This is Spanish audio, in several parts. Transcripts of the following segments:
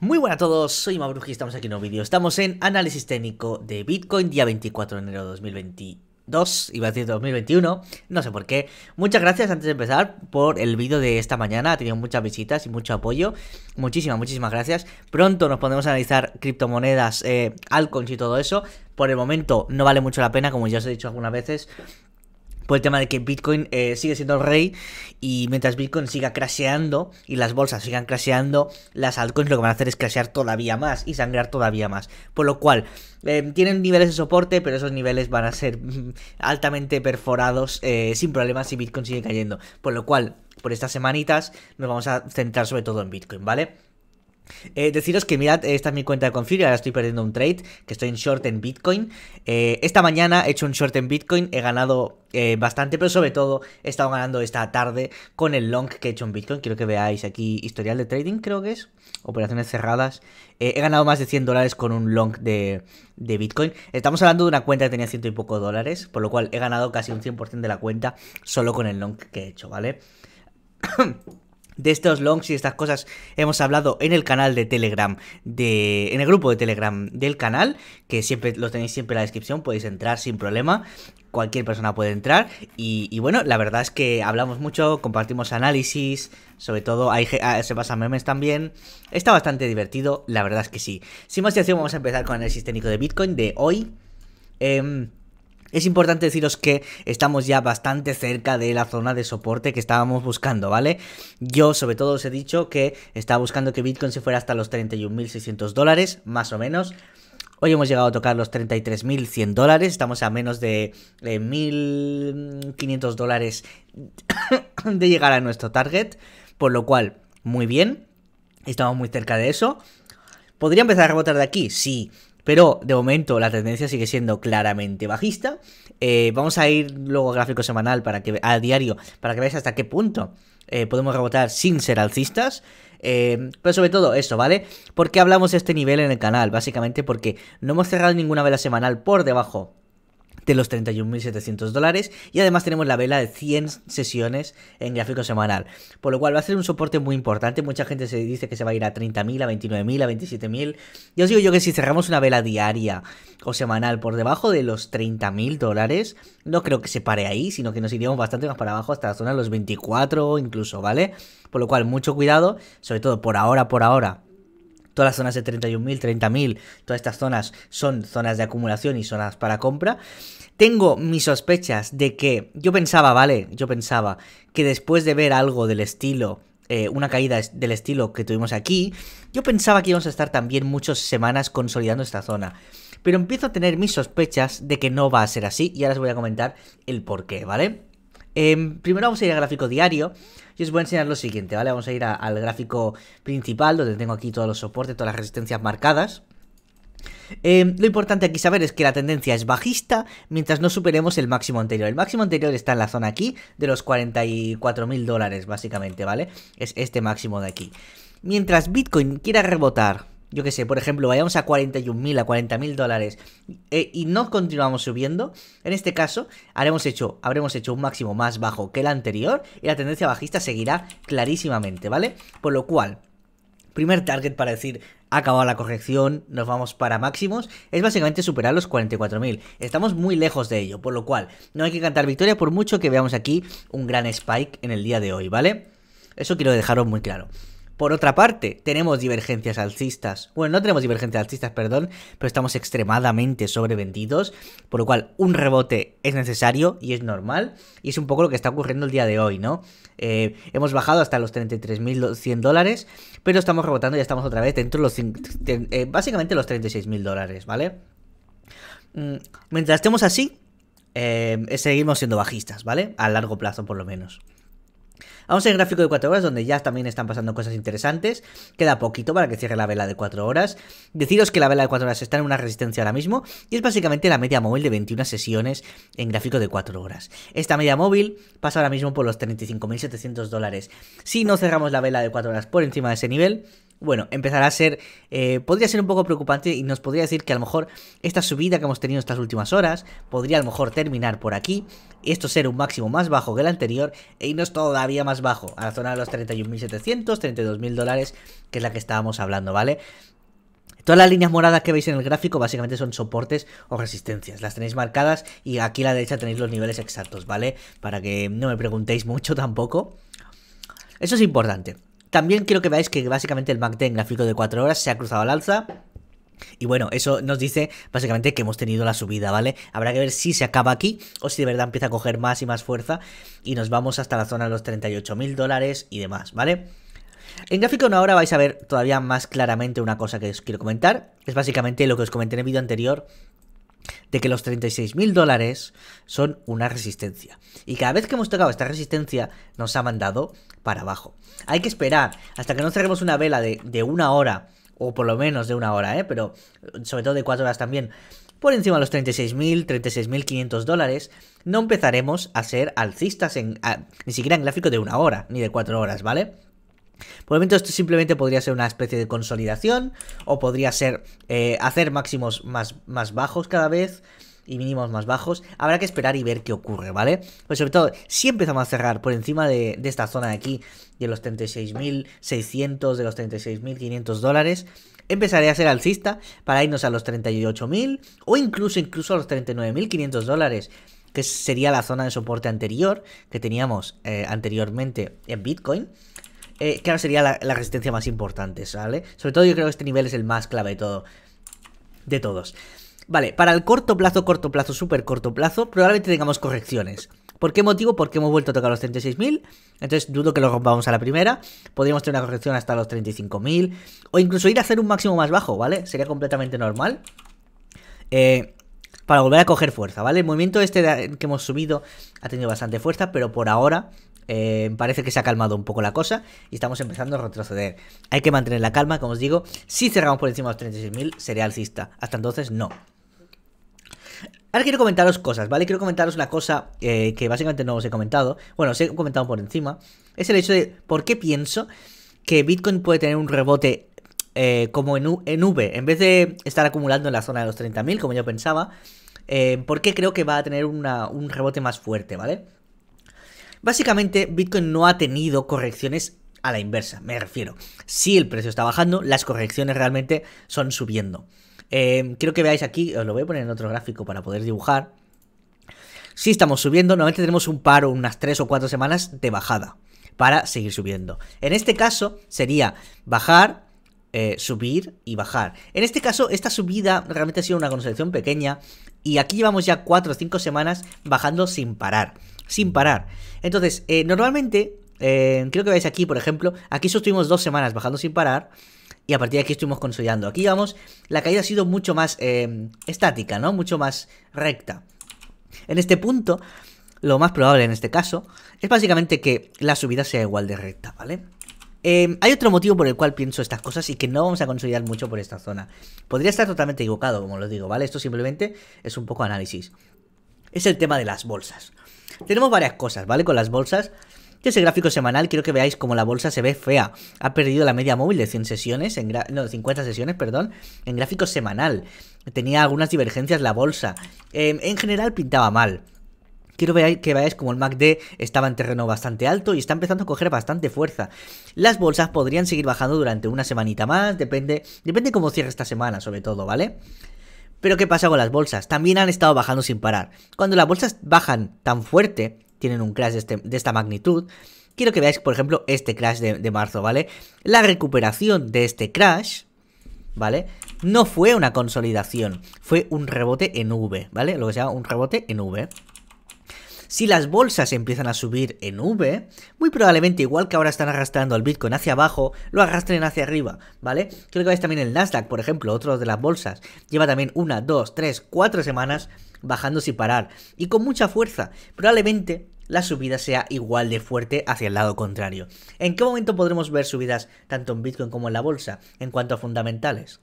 Muy buenas a todos, soy Mabruji y estamos aquí en un vídeo. Estamos en análisis técnico de Bitcoin, día 24 de enero de 2022, iba a decir 2021, no sé por qué. Muchas gracias antes de empezar por el vídeo de esta mañana, ha tenido muchas visitas y mucho apoyo. Muchísimas, muchísimas gracias. Pronto nos podemos analizar criptomonedas, eh, altcoins y todo eso. Por el momento no vale mucho la pena, como ya os he dicho algunas veces, por el tema de que Bitcoin eh, sigue siendo el rey y mientras Bitcoin siga crasheando y las bolsas sigan crasheando, las altcoins lo que van a hacer es crashear todavía más y sangrar todavía más. Por lo cual, eh, tienen niveles de soporte, pero esos niveles van a ser mm, altamente perforados eh, sin problemas si Bitcoin sigue cayendo. Por lo cual, por estas semanitas nos vamos a centrar sobre todo en Bitcoin, ¿vale? Eh, deciros que mirad, eh, esta es mi cuenta de Confirio, ahora estoy perdiendo un trade, que estoy en short en Bitcoin. Eh, esta mañana he hecho un short en Bitcoin, he ganado bastante, pero sobre todo he estado ganando esta tarde con el long que he hecho en Bitcoin. Quiero que veáis aquí historial de trading, creo que es, operaciones cerradas. he ganado más de 100 dólares con un long de, de, Bitcoin. Estamos hablando de una cuenta que tenía ciento y poco dólares, por lo cual he ganado casi un 100% de la cuenta solo con el long que he hecho, ¿vale? De estos longs y estas cosas hemos hablado en el canal de Telegram, de, en el grupo de Telegram del canal, que siempre lo tenéis siempre en la descripción, podéis entrar sin problema, cualquier persona puede entrar. Y, bueno, la verdad es que hablamos mucho, compartimos análisis, sobre todo hay, ah, se pasan memes también. Está bastante divertido, la verdad es que sí. Sin más dilación, vamos a empezar con el análisis técnico de Bitcoin de hoy. Em, es importante deciros que estamos ya bastante cerca de la zona de soporte que estábamos buscando, ¿vale? Yo sobre todo os he dicho que estaba buscando que Bitcoin se fuera hasta los 31.600 dólares, más o menos. Hoy hemos llegado a tocar los 33.100 dólares, estamos a menos de, 1.500 eh, dólares de llegar a nuestro target, por lo cual, muy bien, estamos muy cerca de eso. ¿Podría empezar a rebotar de aquí? Sí. Pero de momento la tendencia sigue siendo claramente bajista. Eh, vamos a ir luego a gráfico semanal para que a diario para que veáis hasta qué punto eh, podemos rebotar sin ser alcistas. Eh, pero sobre todo eso, ¿vale? ¿Por qué hablamos de este nivel en el canal? Básicamente porque no hemos cerrado ninguna vela semanal por debajo de los 31.700 dólares y además tenemos la vela de 100 sesiones en gráfico semanal, por lo cual va a ser un soporte muy importante, mucha gente se dice que se va a ir a 30.000, a 29.000, a 27.000, yo os digo yo que si cerramos una vela diaria o semanal por debajo de los 30.000 dólares, no creo que se pare ahí, sino que nos iríamos bastante más para abajo hasta la zona de los 24 incluso, ¿vale? Por lo cual mucho cuidado, sobre todo por ahora, por ahora Todas las zonas de 31.000, 30.000, todas estas zonas son zonas de acumulación y zonas para compra. Tengo mis sospechas de que yo pensaba, vale, yo pensaba que después de ver algo del estilo eh, una caída del estilo que tuvimos aquí, yo pensaba que íbamos a estar también muchas semanas consolidando esta zona. Pero empiezo a tener mis sospechas de que no va a ser así y ahora os voy a comentar el por qué, ¿vale? Em, primero vamos a ir al gráfico diario y os voy a enseñar lo siguiente, ¿vale? Vamos a ir al gráfico principal donde tengo aquí todos los soportes, todas las resistencias marcadas. Em, lo importante aquí saber es que la tendencia es bajista mientras no superemos el máximo anterior. El máximo anterior está en la zona aquí de los 44 mil dólares básicamente, ¿vale? Es este máximo de aquí. Mientras Bitcoin quiera rebotar yo qué sé, por ejemplo, vayamos a 41.000, a 40.000 dólares eh, y no continuamos subiendo, en este caso haremos hecho, habremos hecho un máximo más bajo que el anterior y la tendencia bajista seguirá clarísimamente, ¿vale? Por lo cual, primer target para decir, ha acabado la corrección, nos vamos para máximos, es básicamente superar los 44.000. Estamos muy lejos de ello, por lo cual no hay que cantar victoria por mucho que veamos aquí un gran spike en el día de hoy, ¿vale? Eso quiero dejaros muy claro. Por otra parte, tenemos divergencias alcistas. Bueno, no tenemos divergencias alcistas, perdón, pero estamos extremadamente sobrevendidos, por lo cual un rebote es necesario y es normal, y es un poco lo que está ocurriendo el día de hoy, ¿no? Eh, hemos bajado hasta los 33.100 dólares, pero estamos rebotando y ya estamos otra vez dentro de los... Eh, básicamente los 36.000 dólares, ¿vale? Mm, mientras estemos así, eh, seguimos siendo bajistas, ¿vale? A largo plazo por lo menos. Vamos al gráfico de 4 horas, donde ya también están pasando cosas interesantes. Queda poquito para que cierre la vela de 4 horas. Deciros que la vela de 4 horas está en una resistencia ahora mismo y es básicamente la media móvil de 21 sesiones en gráfico de 4 horas. Esta media móvil pasa ahora mismo por los 35.700 dólares. Si no cerramos la vela de 4 horas por encima de ese nivel, bueno, empezará a ser, eh, podría ser un poco preocupante y nos podría decir que a lo mejor esta subida que hemos tenido estas últimas horas podría a lo mejor terminar por aquí, esto ser un máximo más bajo que el anterior e irnos todavía más bajo, a la zona de los 31.700, 32.000 dólares, que es la que estábamos hablando, ¿vale? Todas las líneas moradas que veis en el gráfico básicamente son soportes o resistencias. Las tenéis marcadas y aquí a la derecha tenéis los niveles exactos, ¿vale? Para que no me preguntéis mucho tampoco. Eso es importante. También quiero que veáis que básicamente el MACD en gráfico de 4 horas se ha cruzado al alza. Y bueno, eso nos dice básicamente que hemos tenido la subida, ¿vale? Habrá que ver si se acaba aquí o si de verdad empieza a coger más y más fuerza y nos vamos hasta la zona de los 38.000 mil dólares y demás, ¿vale? En gráfico de ahora hora vais a ver todavía más claramente una cosa que os quiero comentar. Es básicamente lo que os comenté en el vídeo anterior de que los 36.000 mil dólares son una resistencia. Y cada vez que hemos tocado esta resistencia, nos ha mandado para abajo. Hay que esperar hasta que no cerremos una vela de, una hora, o por lo menos de una hora, ¿eh? pero sobre todo de cuatro horas también, por encima de los 36.000, 36.500 dólares, no empezaremos a ser alcistas en, ni siquiera en gráfico de una hora, ni de cuatro horas, ¿vale? Por el momento esto simplemente podría ser una especie de consolidación o podría ser eh, hacer máximos más, más bajos cada vez y mínimos más bajos. Habrá que esperar y ver qué ocurre, ¿vale? Pues sobre todo, si empezamos a cerrar por encima de, esta zona de aquí, de los 36.600, de los 36.500 dólares, empezaré a ser alcista para irnos a los 38.000 o incluso, incluso a los 39.500 dólares, que sería la zona de soporte anterior que teníamos eh, anteriormente en Bitcoin. Eh, claro, sería la, resistencia más importante, ¿Vale? Sobre todo yo creo que este nivel es el más clave de todo. De todos. Vale, para el corto plazo, corto plazo, súper corto plazo, probablemente tengamos correcciones. ¿Por qué motivo? Porque hemos vuelto a tocar los 36.000. Entonces dudo que lo rompamos a la primera. Podríamos tener una corrección hasta los 35.000. O incluso ir a hacer un máximo más bajo, ¿vale? Sería completamente normal. Eh, para volver a coger fuerza, ¿vale? El movimiento este que hemos subido ha tenido bastante fuerza, pero por ahora eh, parece que se ha calmado un poco la cosa y estamos empezando a retroceder. Hay que mantener la calma, como os digo. Si cerramos por encima de los 36.000, sería alcista. Hasta entonces, no. Ahora quiero comentaros cosas, ¿vale? Quiero comentaros una cosa eh, que básicamente no os he comentado. Bueno, os he comentado por encima. Es el hecho de por qué pienso que Bitcoin puede tener un rebote eh, como en, V. En vez de estar acumulando en la zona de los 30.000, como yo pensaba, ¿por qué creo que va a tener un rebote más fuerte, ¿vale? Básicamente, Bitcoin no ha tenido correcciones a la inversa, me refiero. Si el precio está bajando, las correcciones realmente son subiendo. Em, creo quiero que veáis aquí, os lo voy a poner en otro gráfico para poder dibujar. Si estamos subiendo, normalmente tenemos un paro, unas 3 o 4 semanas de bajada para seguir subiendo. En este caso sería bajar, eh, subir y bajar. En este caso, esta subida realmente ha sido una concepción pequeña y aquí llevamos ya 4 o 5 semanas bajando sin parar sin parar. Entonces, eh, normalmente, eh, creo que veis aquí, por ejemplo, aquí estuvimos dos semanas bajando sin parar y a partir de aquí estuvimos consolidando. Aquí, vamos la caída ha sido mucho más eh, estática, ¿no? Mucho más recta. En este punto, lo más probable en este caso, es básicamente que la subida sea igual de recta, ¿vale? Em, hay otro motivo por el cual pienso estas cosas y que no vamos a consolidar mucho por esta zona. Podría estar totalmente equivocado, como lo digo, ¿vale? Esto simplemente es un poco análisis. Es el tema de las bolsas. Tenemos varias cosas, ¿vale? Con las bolsas. Yo ese gráfico semanal quiero que veáis como la bolsa se ve fea. Ha perdido la media móvil de 100 sesiones, en no, 50 sesiones, perdón, en gráfico semanal. Tenía algunas divergencias la bolsa. Em, en general pintaba mal. Quiero que veáis como el MACD estaba en terreno bastante alto y está empezando a coger bastante fuerza. Las bolsas podrían seguir bajando durante una semanita más, depende, depende cómo cierre esta semana sobre todo, ¿vale? vale pero ¿qué pasa con las bolsas? También han estado bajando sin parar. Cuando las bolsas bajan tan fuerte, tienen un crash de, este, esta magnitud, quiero que veáis, por ejemplo, este crash de, marzo, ¿vale? La recuperación de este crash, ¿vale? No fue una consolidación, fue un rebote en V, ¿vale? Lo que se llama un rebote en V. Si las bolsas empiezan a subir en V, muy probablemente igual que ahora están arrastrando al Bitcoin hacia abajo, lo arrastren hacia arriba, ¿vale? Creo que veis también el Nasdaq, por ejemplo, otro de las bolsas, lleva también una, dos, tres, cuatro semanas bajando sin parar y con mucha fuerza. Probablemente la subida sea igual de fuerte hacia el lado contrario. ¿En qué momento podremos ver subidas tanto en Bitcoin como en la bolsa en cuanto a fundamentales?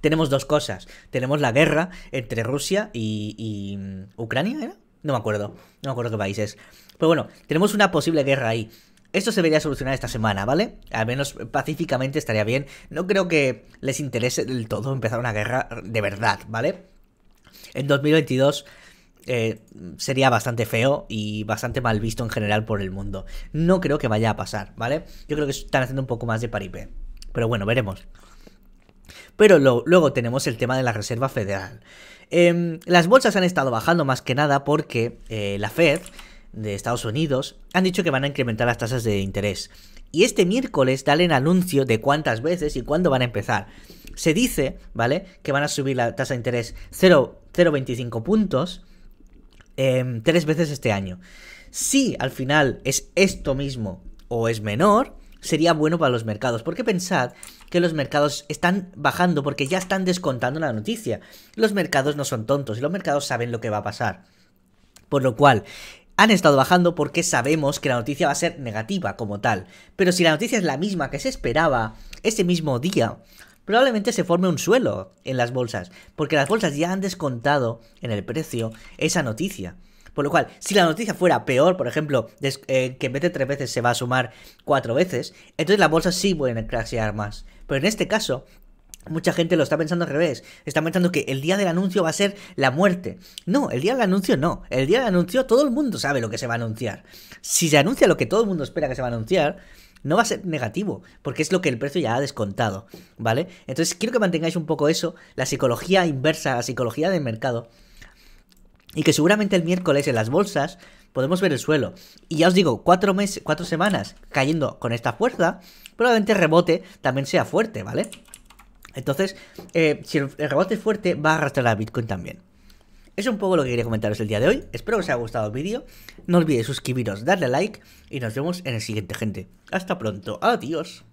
Tenemos dos cosas. Tenemos la guerra entre Rusia y, mm, Ucrania, ¿eh? No me acuerdo, no me acuerdo qué país es. Pero bueno, tenemos una posible guerra ahí. Esto se debería solucionar esta semana, ¿vale? Al menos pacíficamente estaría bien. No creo que les interese del todo empezar una guerra de verdad, ¿vale? En 2022 eh, sería bastante feo y bastante mal visto en general por el mundo. No creo que vaya a pasar, ¿vale? Yo creo que están haciendo un poco más de paripé. Pero bueno, veremos. Pero luego tenemos el tema de la Reserva Federal. Em, las bolsas han estado bajando más que nada porque eh, la Fed de Estados Unidos han dicho que van a incrementar las tasas de interés. Y este miércoles el anuncio de cuántas veces y cuándo van a empezar. Se dice, ¿vale? Que van a subir la tasa de interés 0,25 puntos em, tres veces este año. Si al final es esto mismo o es menor, sería bueno para los mercados. Porque pensad que los mercados están bajando porque ya están descontando la noticia. Los mercados no son tontos y los mercados saben lo que va a pasar. Por lo cual, han estado bajando porque sabemos que la noticia va a ser negativa como tal. Pero si la noticia es la misma que se esperaba ese mismo día, probablemente se forme un suelo en las bolsas. Porque las bolsas ya han descontado en el precio esa noticia. Por lo cual, si la noticia fuera peor, por ejemplo, eh, que en vez de tres veces se va a sumar cuatro veces, entonces las bolsas sí pueden crashear más. Pero en este caso, Mucha gente lo está pensando al revés. Está pensando que el día del anuncio va a ser la muerte. No, el día del anuncio no. El día del anuncio todo el mundo sabe lo que se va a anunciar. Si se anuncia lo que todo el mundo espera que se va a anunciar, no va a ser negativo, porque es lo que el precio ya ha descontado, ¿vale? Entonces quiero que mantengáis un poco eso, la psicología inversa, la psicología del mercado y que seguramente el miércoles en las bolsas podemos ver el suelo. Y ya os digo, cuatro, meses, cuatro semanas cayendo con esta fuerza, probablemente el rebote también sea fuerte, ¿vale? Entonces, eh, si el rebote es fuerte, va a arrastrar a Bitcoin también. Es un poco lo que quería comentaros el día de hoy. Espero que os haya gustado el vídeo. No olvidéis suscribiros, darle like y nos vemos en el siguiente, gente. Hasta pronto. Adiós.